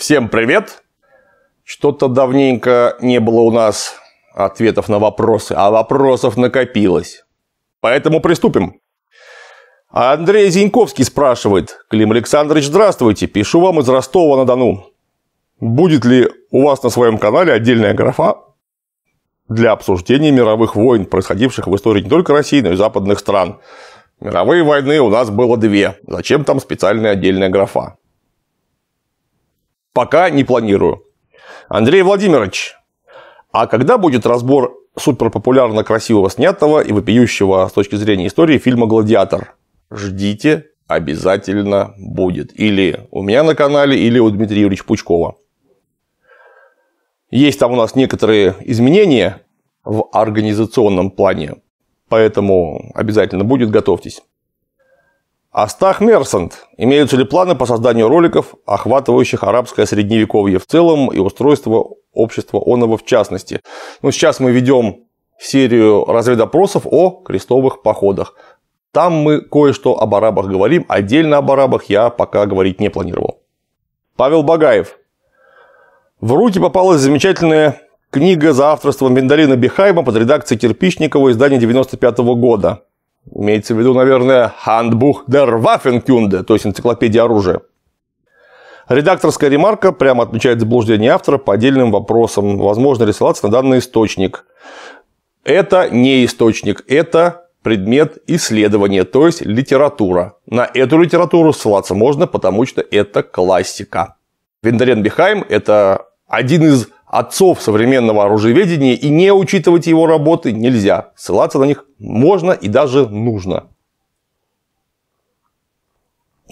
Всем привет! Что-то давненько не было у нас ответов на вопросы, а вопросов накопилось. Поэтому приступим. Андрей Зиньковский спрашивает. Клим Александрович, здравствуйте. Пишу вам из Ростова-на-Дону. Будет ли у вас на своем канале отдельная графа для обсуждения мировых войн, происходивших в истории не только России, но и западных стран? Мировые войны у нас было две. Зачем там специальная отдельная графа? Пока не планирую. Андрей Владимирович, а когда будет разбор суперпопулярно красивого снятого и вопиющего с точки зрения истории фильма «Гладиатор»? Ждите, обязательно будет. Или у меня на канале, или у Дмитрия Юрьевича Пучкова. Есть там у нас некоторые изменения в организационном плане, поэтому обязательно будет, готовьтесь. Астах Мерсант. Имеются ли планы по созданию роликов, охватывающих арабское средневековье в целом и устройство общества Онова в частности? Ну, сейчас мы ведем серию разведопросов о крестовых походах. Там мы кое-что об арабах говорим, отдельно об арабах я пока говорить не планировал. Павел Багаев. В руки попалась замечательная книга за авторством Миндалина Бихайма под редакцией Кирпичникова издания 95 года. Имеется в виду, наверное, «Handbuch der Waffenkunde, то есть энциклопедия оружия. Редакторская ремарка прямо отмечает заблуждение автора по отдельным вопросам. Возможно ли ссылаться на данный источник? Это не источник, это предмет исследования, то есть литература. На эту литературу ссылаться можно, потому что это классика. Виндарен Бихайм – это один из отцов современного оружеведения, и не учитывать его работы нельзя. Ссылаться на них можно и даже нужно.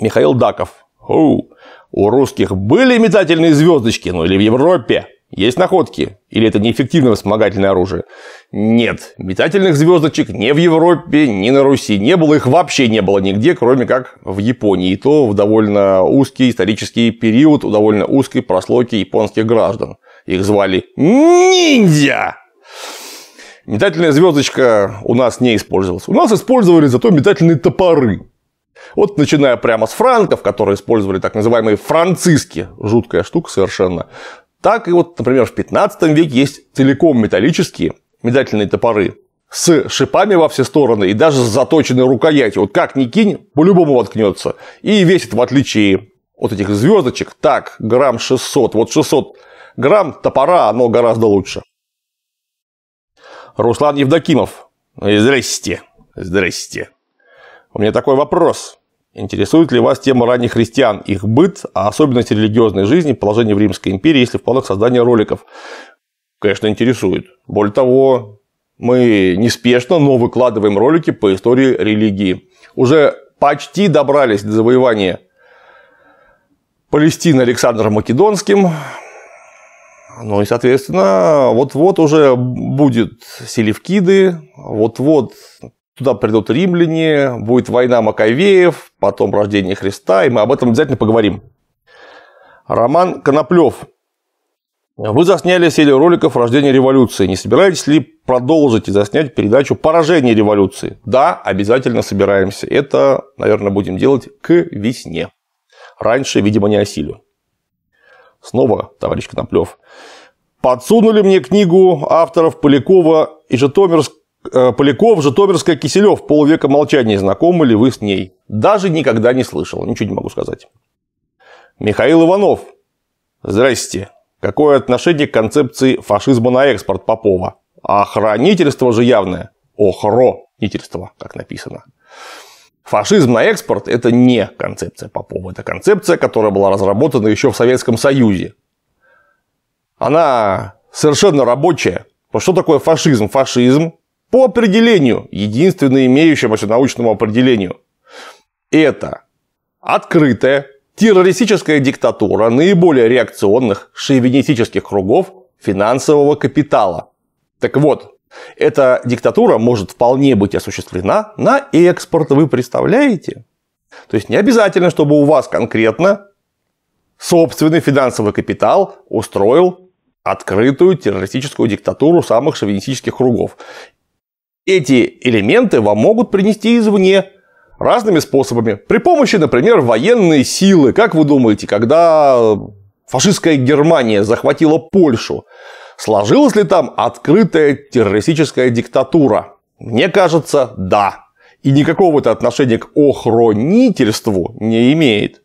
Михаил Даков. Оу. У русских были метательные звездочки, ну или в Европе? Есть находки? Или это неэффективное вспомогательное оружие? Нет, метательных звездочек ни в Европе, ни на Руси не было. Их вообще не было нигде, кроме как в Японии. И то в довольно узкий исторический период, у довольно узкой прослойки японских граждан. Их звали ниндзя. Метательная звездочка у нас не использовалась. У нас использовали зато метательные топоры. Вот начиная прямо с франков, которые использовали так называемые франциски, жуткая штука совершенно, так и вот, например, в 15 веке есть целиком металлические метательные топоры с шипами во все стороны и даже с заточенной рукоятью. Вот как ни кинь, по-любому воткнется. И весит, в отличие от этих звездочек, так, грамм 600. Вот 600 грамм топора оно гораздо лучше. Руслан Евдокимов. Здрасте. Здрасте. У меня такой вопрос. Интересует ли вас тема ранних христиан, их быт, а особенности религиозной жизни, положение в Римской империи, если в планах создания роликов? Конечно, интересует. Более того, мы неспешно, но выкладываем ролики по истории религии. Уже почти добрались до завоевания Палестины Александром Македонским, ну и, соответственно, вот-вот уже будет селевкиды, вот-вот туда придут римляне, будет война Маковеев, потом рождение Христа, и мы об этом обязательно поговорим. Роман Коноплев. Вы засняли серию роликов «Рождение революции». Не собираетесь ли продолжить и заснять передачу «Поражение революции»? Да, обязательно собираемся. Это, наверное, будем делать к весне. Раньше, видимо, не осилю. Снова товарищ Коноплев. Подсунули мне книгу авторов Полякова и Житомирск... Э, Поляков, Житомирская, Киселев. Полвека молчания. Знакомы ли вы с ней? Даже никогда не слышал. Ничего не могу сказать. Михаил Иванов. Здрасте. Какое отношение к концепции фашизма на экспорт Попова? Охранительство же явное. Охро Охранительство, как написано. Фашизм на экспорт – это не концепция Попова, это концепция, которая была разработана еще в Советском Союзе. Она совершенно рабочая. Что такое фашизм? Фашизм по определению, единственное имеющемуся научному определению, это открытая террористическая диктатура наиболее реакционных шовинистических кругов финансового капитала. Так вот, эта диктатура может вполне быть осуществлена на экспорт, вы представляете? То есть не обязательно, чтобы у вас конкретно собственный финансовый капитал устроил открытую террористическую диктатуру самых шовинистических кругов. Эти элементы вам могут принести извне разными способами. При помощи, например, военной силы. Как вы думаете, когда фашистская Германия захватила Польшу, Сложилась ли там открытая террористическая диктатура? Мне кажется, да. И никакого это отношения к охранительству не имеет.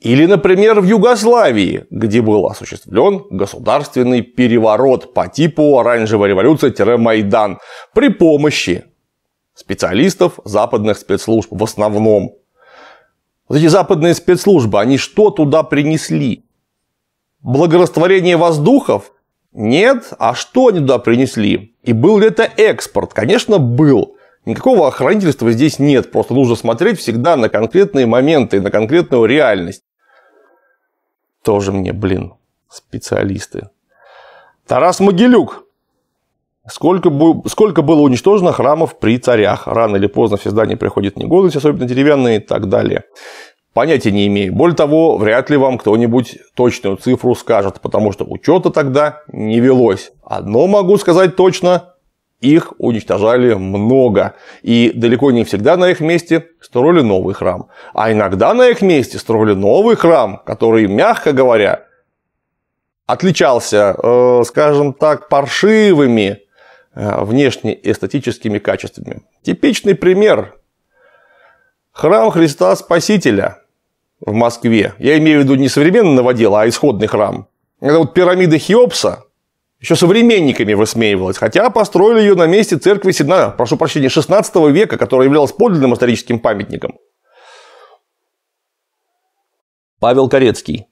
Или, например, в Югославии, где был осуществлен государственный переворот по типу оранжевая революция-майдан при помощи специалистов западных спецслужб в основном. Вот эти западные спецслужбы, они что туда принесли? Благорастворение воздухов? Нет, а что они туда принесли? И был ли это экспорт? Конечно, был. Никакого охранительства здесь нет, просто нужно смотреть всегда на конкретные моменты, на конкретную реальность. Тоже мне, блин, специалисты. Тарас Могилюк. Сколько, сколько было уничтожено храмов при царях? Рано или поздно все здания приходят в негодность, особенно деревянные и так далее. Понятия не имею. Более того, вряд ли вам кто-нибудь точную цифру скажет, потому что учета тогда не велось. Одно могу сказать точно, их уничтожали много. И далеко не всегда на их месте строили новый храм. А иногда на их месте строили новый храм, который, мягко говоря, отличался, э, скажем так, паршивыми э, внешне эстетическими качествами. Типичный пример. Храм Христа Спасителя – в Москве. Я имею в виду не современный новодел, а исходный храм. Это вот пирамида Хеопса еще современниками высмеивалась, хотя построили ее на месте церкви Сина, прошу прощения, 16 века, которая являлась подлинным историческим памятником. Павел Корецкий.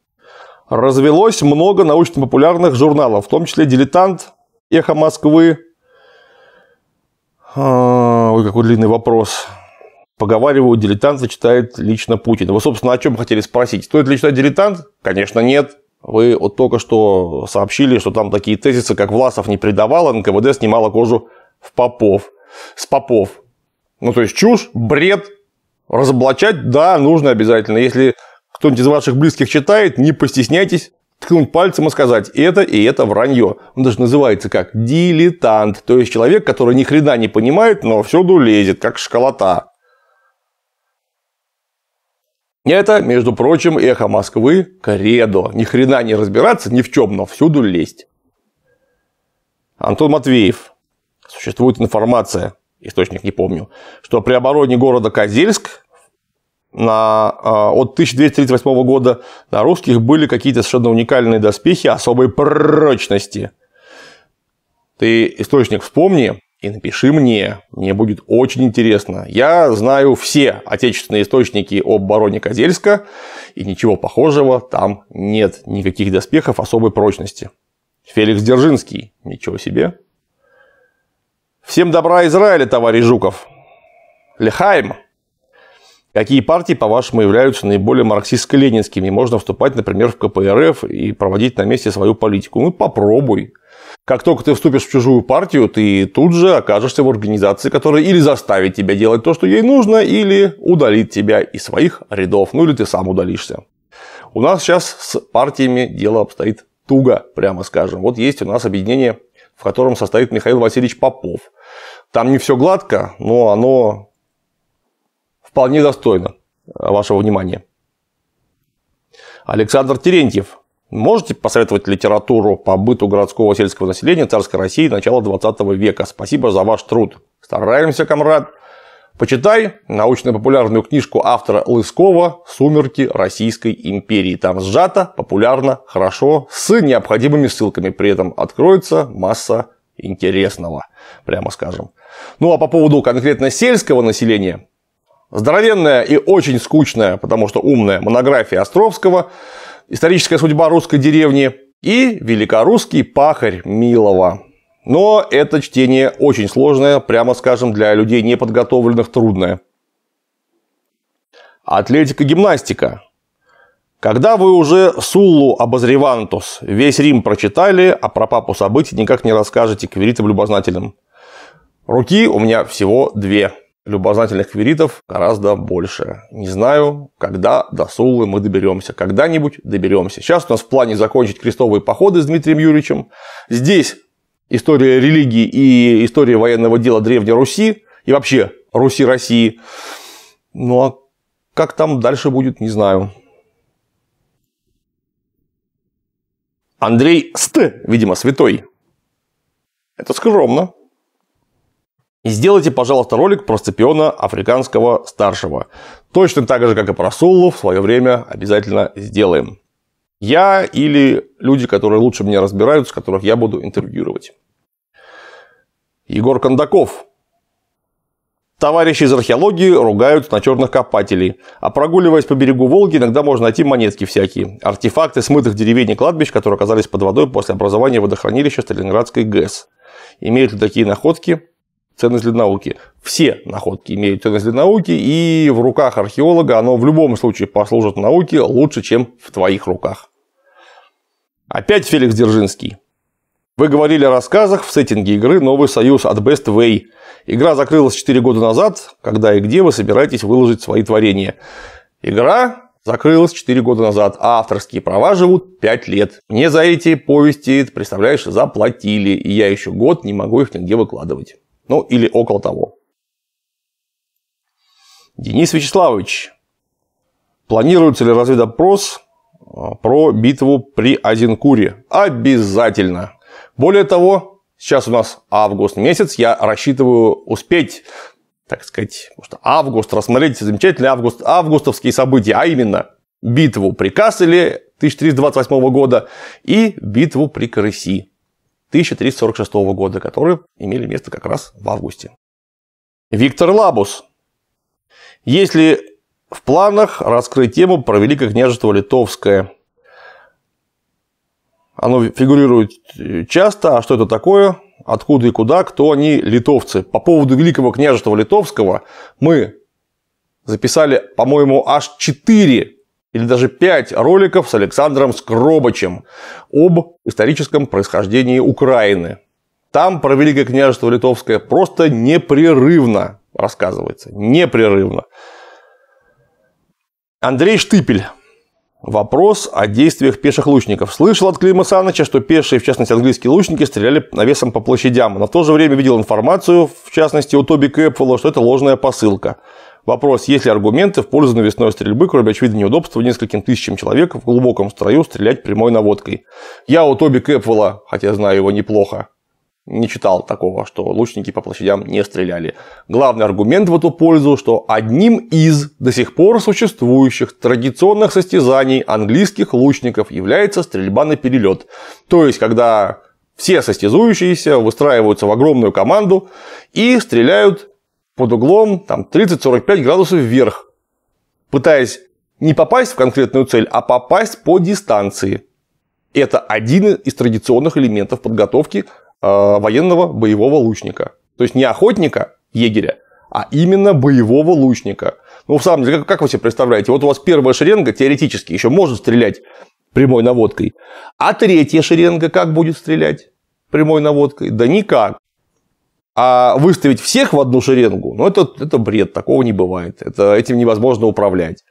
Развелось много научно-популярных журналов, в том числе «Дилетант», «Эхо Москвы». А, ой, какой длинный вопрос. Поговаривают, дилетант зачитает лично Путин. Вы, собственно, о чем хотели спросить? Стоит ли читать дилетант? Конечно, нет. Вы вот только что сообщили, что там такие тезисы, как Власов не предавал, НКВД снимала кожу в попов. С попов. Ну, то есть чушь, бред. Разоблачать, да, нужно обязательно. Если кто-нибудь из ваших близких читает, не постесняйтесь ткнуть пальцем и сказать «это и это вранье». Он даже называется как «дилетант», то есть человек, который ни хрена не понимает, но всюду лезет, как школота. Это, между прочим, эхо Москвы Кредо. Ни хрена не разбираться ни в чем, но всюду лезть. Антон Матвеев. Существует информация, источник не помню, что при обороне города Козельск на, а, от 1238 года на русских были какие-то совершенно уникальные доспехи особой прочности. Ты источник вспомни, и напиши мне. Мне будет очень интересно. Я знаю все отечественные источники об бароне Козельска, и ничего похожего там нет. Никаких доспехов особой прочности. Феликс Держинский. Ничего себе. Всем добра Израиля, товарищ Жуков. Лехайм. Какие партии, по-вашему, являются наиболее марксистско-ленинскими? Можно вступать, например, в КПРФ и проводить на месте свою политику. Ну, попробуй. Как только ты вступишь в чужую партию, ты тут же окажешься в организации, которая или заставит тебя делать то, что ей нужно, или удалит тебя из своих рядов, ну или ты сам удалишься. У нас сейчас с партиями дело обстоит туго, прямо скажем. Вот есть у нас объединение, в котором состоит Михаил Васильевич Попов. Там не все гладко, но оно вполне достойно вашего внимания. Александр Терентьев, Можете посоветовать литературу по быту городского сельского населения царской России начала 20 века. Спасибо за ваш труд. Стараемся, комрад. Почитай научно-популярную книжку автора Лыскова «Сумерки Российской империи». Там сжато, популярно, хорошо, с необходимыми ссылками. При этом откроется масса интересного, прямо скажем. Ну а по поводу конкретно сельского населения, здоровенная и очень скучная, потому что умная монография Островского – историческая судьба русской деревни и великорусский пахарь Милова. Но это чтение очень сложное, прямо скажем, для людей неподготовленных трудное. Атлетика-гимнастика. Когда вы уже Суллу обозревантус, весь Рим прочитали, а про папу событий никак не расскажете квиритам любознателям. Руки у меня всего две любознательных квиритов гораздо больше. Не знаю, когда до Сулы мы доберемся. Когда-нибудь доберемся. Сейчас у нас в плане закончить крестовые походы с Дмитрием Юрьевичем. Здесь история религии и история военного дела Древней Руси и вообще Руси России. Ну а как там дальше будет, не знаю. Андрей Ст, видимо, святой. Это скромно. И сделайте, пожалуйста, ролик про Сципиона Африканского Старшего. Точно так же, как и про Суллу в свое время обязательно сделаем. Я или люди, которые лучше меня разбираются, которых я буду интервьюировать. Егор Кондаков. Товарищи из археологии ругают на черных копателей. А прогуливаясь по берегу Волги, иногда можно найти монетки всякие. Артефакты смытых деревень и кладбищ, которые оказались под водой после образования водохранилища Сталинградской ГЭС. Имеют ли такие находки ценность для науки. Все находки имеют ценность для науки, и в руках археолога оно в любом случае послужит науке лучше, чем в твоих руках. Опять Феликс Дзержинский. Вы говорили о рассказах в сеттинге игры «Новый союз» от Best Way. Игра закрылась 4 года назад, когда и где вы собираетесь выложить свои творения. Игра закрылась 4 года назад, а авторские права живут 5 лет. Мне за эти повести, представляешь, заплатили, и я еще год не могу их нигде выкладывать. Ну, или около того. Денис Вячеславович, планируется ли разведопрос а, про битву при Азенкуре? Обязательно. Более того, сейчас у нас август месяц, я рассчитываю успеть так сказать, август, рассмотреть замечательные август, августовские события, а именно битву при Касселе 1328 года и битву при Крыси 1346 года, которые имели место как раз в августе. Виктор Лабус. Если в планах раскрыть тему про Великое княжество Литовское, оно фигурирует э, часто, а что это такое, откуда и куда, кто они литовцы. По поводу Великого княжества Литовского мы записали, по-моему, аж 4 или даже пять роликов с Александром Скробачем об историческом происхождении Украины. Там про Великое княжество Литовское просто непрерывно рассказывается. Непрерывно. Андрей Штыпель. Вопрос о действиях пеших лучников. Слышал от Клима Саныча, что пешие, в частности английские лучники, стреляли навесом по площадям. Но в то же время видел информацию, в частности у Тоби Кэпфелла, что это ложная посылка. Вопрос, есть ли аргументы в пользу навесной стрельбы, кроме очевидного неудобства нескольким тысячам человек в глубоком строю стрелять прямой наводкой. Я у Тоби Кэпвелла, хотя знаю его неплохо, не читал такого, что лучники по площадям не стреляли. Главный аргумент в эту пользу, что одним из до сих пор существующих традиционных состязаний английских лучников является стрельба на перелет. То есть, когда все состязующиеся выстраиваются в огромную команду и стреляют под углом там, 30-45 градусов вверх, пытаясь не попасть в конкретную цель, а попасть по дистанции. Это один из традиционных элементов подготовки э, военного боевого лучника. То есть не охотника, егеря, а именно боевого лучника. Ну, в самом деле, как, как вы себе представляете, вот у вас первая шеренга теоретически еще может стрелять прямой наводкой, а третья шеренга как будет стрелять прямой наводкой? Да никак. А выставить всех в одну шеренгу, ну, это, это бред, такого не бывает. Это, этим невозможно управлять.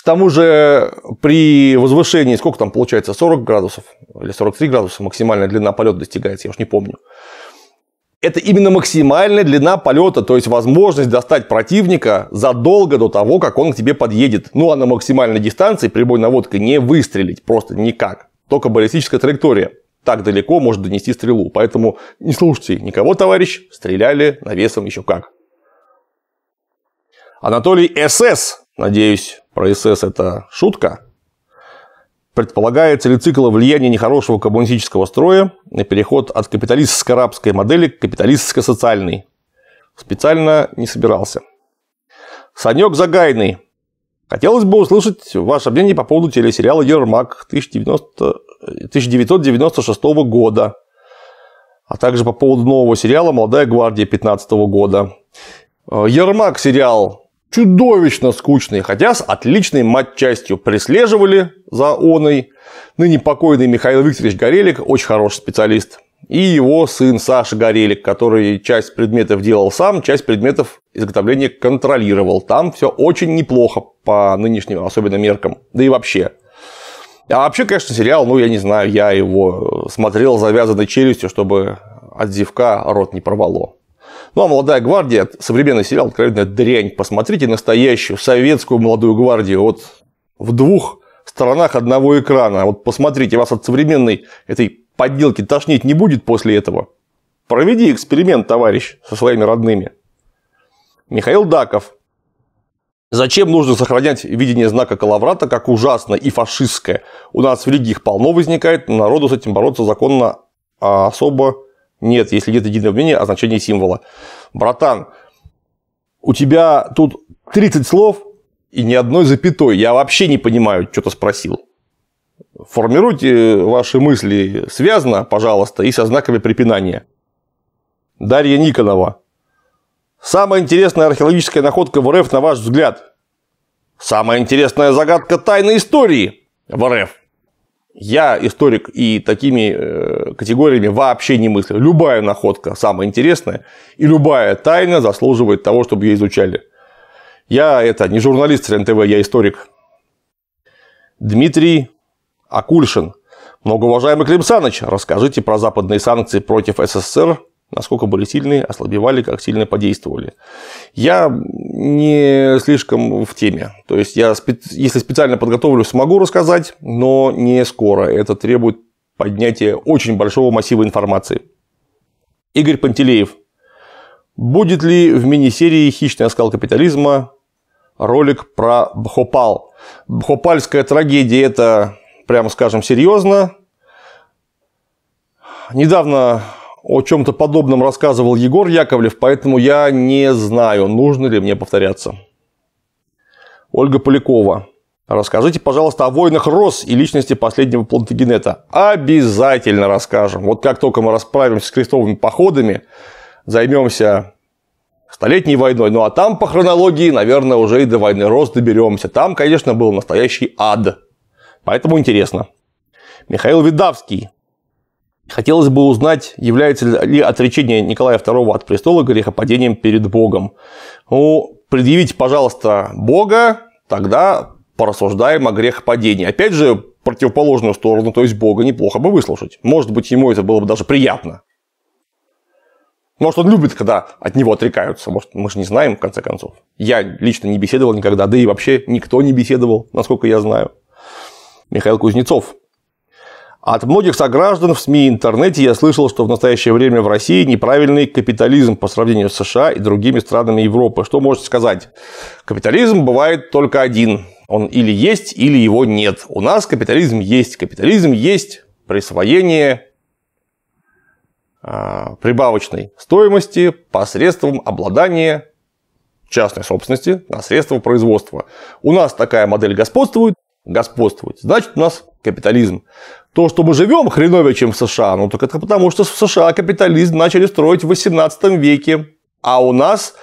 К тому же при возвышении, сколько там получается, 40 градусов или 43 градуса максимальная длина полета достигается, я уж не помню. Это именно максимальная длина полета, то есть возможность достать противника задолго до того, как он к тебе подъедет. Ну а на максимальной дистанции прибой наводкой не выстрелить просто никак, только баллистическая траектория так далеко может донести стрелу. Поэтому не слушайте никого, товарищ, стреляли навесом еще как. Анатолий СС, надеюсь, про СС это шутка, предполагает целицикл влияния нехорошего коммунистического строя на переход от капиталистско-арабской модели к капиталистско-социальной. Специально не собирался. Санек Загайный. Хотелось бы услышать ваше мнение по поводу телесериала «Ермак» 1990 1996 года, а также по поводу нового сериала «Молодая гвардия» 2015 года. Ермак э, сериал чудовищно скучный, хотя с отличной матчастью преслеживали за оной. Ныне покойный Михаил Викторович Горелик, очень хороший специалист. И его сын Саша Горелик, который часть предметов делал сам, часть предметов изготовления контролировал. Там все очень неплохо по нынешним особенно меркам. Да и вообще – а вообще, конечно, сериал, ну, я не знаю, я его э, смотрел завязанной челюстью, чтобы от зевка рот не порвало. Ну, а «Молодая гвардия» – современный сериал, откровенная дрянь. Посмотрите настоящую советскую «Молодую гвардию» вот в двух сторонах одного экрана. Вот посмотрите, вас от современной этой подделки тошнить не будет после этого. Проведи эксперимент, товарищ, со своими родными. Михаил Даков Зачем нужно сохранять видение знака Калаврата как ужасное и фашистское? У нас в Лиге их полно возникает, народу с этим бороться законно а особо нет, если нет единого мнения о значении символа. Братан, у тебя тут 30 слов и ни одной запятой. Я вообще не понимаю, что ты спросил. Формируйте ваши мысли связно, пожалуйста, и со знаками препинания. Дарья Никонова, Самая интересная археологическая находка в РФ, на ваш взгляд? Самая интересная загадка тайной истории в РФ. Я историк и такими э, категориями вообще не мыслю. Любая находка самая интересная и любая тайна заслуживает того, чтобы ее изучали. Я это не журналист РНТВ, я историк. Дмитрий Акульшин. Многоуважаемый Клим расскажите про западные санкции против СССР насколько были сильны, ослабевали, как сильно подействовали. Я не слишком в теме. То есть я, если специально подготовлю, смогу рассказать, но не скоро. Это требует поднятия очень большого массива информации. Игорь Пантелеев. Будет ли в мини-серии «Хищный оскал капитализма» ролик про Бхопал? Бхопальская трагедия – это, прямо скажем, серьезно. Недавно о чем-то подобном рассказывал Егор Яковлев, поэтому я не знаю, нужно ли мне повторяться. Ольга Полякова. Расскажите, пожалуйста, о войнах Рос и личности последнего плантагенета. Обязательно расскажем. Вот как только мы расправимся с крестовыми походами, займемся Столетней войной. Ну а там по хронологии, наверное, уже и до войны Рос доберемся. Там, конечно, был настоящий ад. Поэтому интересно. Михаил Видавский. Хотелось бы узнать, является ли отречение Николая II от престола грехопадением перед Богом. Ну, предъявите, пожалуйста, Бога, тогда порассуждаем о грехопадении. Опять же, противоположную сторону, то есть Бога, неплохо бы выслушать. Может быть, ему это было бы даже приятно. Может, он любит, когда от него отрекаются. Может, мы же не знаем, в конце концов. Я лично не беседовал никогда, да и вообще никто не беседовал, насколько я знаю. Михаил Кузнецов от многих сограждан в СМИ и интернете я слышал, что в настоящее время в России неправильный капитализм по сравнению с США и другими странами Европы. Что можете сказать? Капитализм бывает только один. Он или есть, или его нет. У нас капитализм есть. Капитализм есть присвоение а, прибавочной стоимости посредством обладания частной собственности на средства производства. У нас такая модель господствует, господствует. Значит, у нас капитализм. То, что мы живем хреновее, чем в США, ну только это потому, что в США капитализм начали строить в 18 веке, а у нас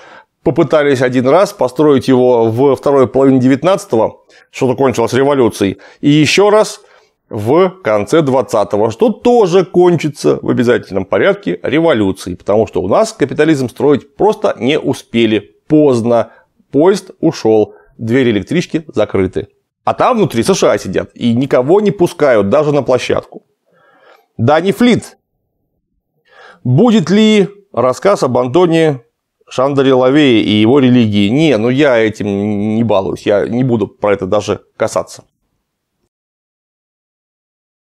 попытались один раз построить его в второй половине 19-го, что-то кончилось революцией, и еще раз в конце 20-го, что тоже кончится в обязательном порядке революцией, потому что у нас капитализм строить просто не успели, поздно, поезд ушел, двери электрички закрыты. А там внутри США сидят и никого не пускают даже на площадку. Дани Флит. Будет ли рассказ об Антоне Шандаре Лавее и его религии? Не, ну я этим не балуюсь, я не буду про это даже касаться.